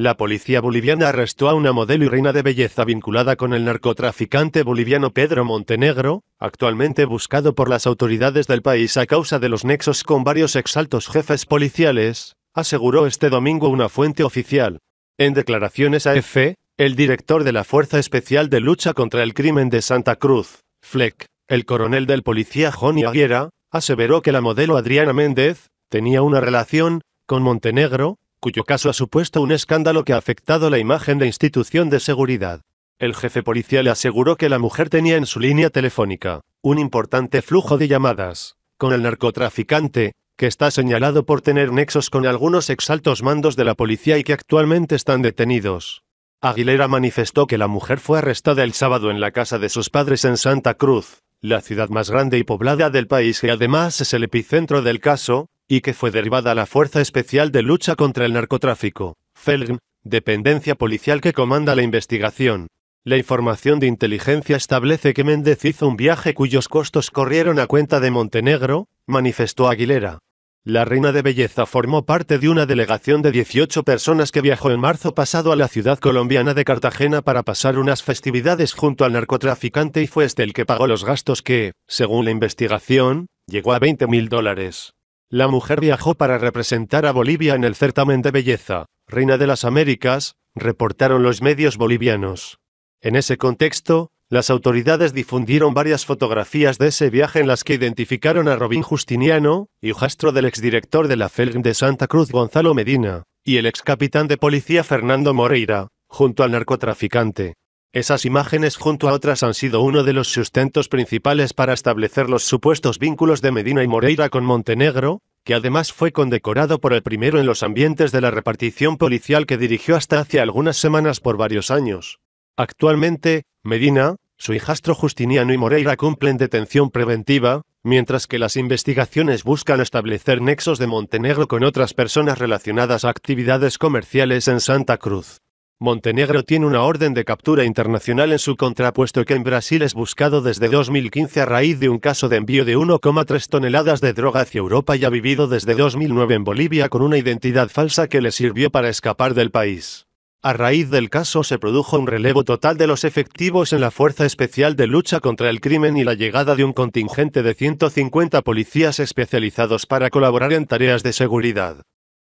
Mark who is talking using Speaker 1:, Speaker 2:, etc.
Speaker 1: La policía boliviana arrestó a una modelo y reina de belleza vinculada con el narcotraficante boliviano Pedro Montenegro, actualmente buscado por las autoridades del país a causa de los nexos con varios exaltos jefes policiales, aseguró este domingo una fuente oficial. En declaraciones a EFE, el director de la Fuerza Especial de Lucha contra el Crimen de Santa Cruz, Fleck, el coronel del policía Joni Aguiera, aseveró que la modelo Adriana Méndez tenía una relación con Montenegro, cuyo caso ha supuesto un escándalo que ha afectado la imagen de institución de seguridad. El jefe policial aseguró que la mujer tenía en su línea telefónica un importante flujo de llamadas con el narcotraficante, que está señalado por tener nexos con algunos exaltos mandos de la policía y que actualmente están detenidos. Aguilera manifestó que la mujer fue arrestada el sábado en la casa de sus padres en Santa Cruz, la ciudad más grande y poblada del país que además es el epicentro del caso, y que fue derivada a la Fuerza Especial de Lucha contra el Narcotráfico, FELGM, dependencia policial que comanda la investigación. La información de inteligencia establece que Méndez hizo un viaje cuyos costos corrieron a cuenta de Montenegro, manifestó Aguilera. La reina de belleza formó parte de una delegación de 18 personas que viajó en marzo pasado a la ciudad colombiana de Cartagena para pasar unas festividades junto al narcotraficante y fue este el que pagó los gastos que, según la investigación, llegó a 20 mil dólares. La mujer viajó para representar a Bolivia en el certamen de belleza, Reina de las Américas, reportaron los medios bolivianos. En ese contexto, las autoridades difundieron varias fotografías de ese viaje en las que identificaron a Robin Justiniano, hijastro del exdirector de la FELM de Santa Cruz Gonzalo Medina, y el excapitán de policía Fernando Moreira, junto al narcotraficante. Esas imágenes junto a otras han sido uno de los sustentos principales para establecer los supuestos vínculos de Medina y Moreira con Montenegro, que además fue condecorado por el primero en los ambientes de la repartición policial que dirigió hasta hace algunas semanas por varios años. Actualmente, Medina, su hijastro Justiniano y Moreira cumplen detención preventiva, mientras que las investigaciones buscan establecer nexos de Montenegro con otras personas relacionadas a actividades comerciales en Santa Cruz. Montenegro tiene una orden de captura internacional en su contrapuesto que en Brasil es buscado desde 2015 a raíz de un caso de envío de 1,3 toneladas de droga hacia Europa y ha vivido desde 2009 en Bolivia con una identidad falsa que le sirvió para escapar del país. A raíz del caso se produjo un relevo total de los efectivos en la Fuerza Especial de Lucha contra el Crimen y la llegada de un contingente de 150 policías especializados para colaborar en tareas de seguridad.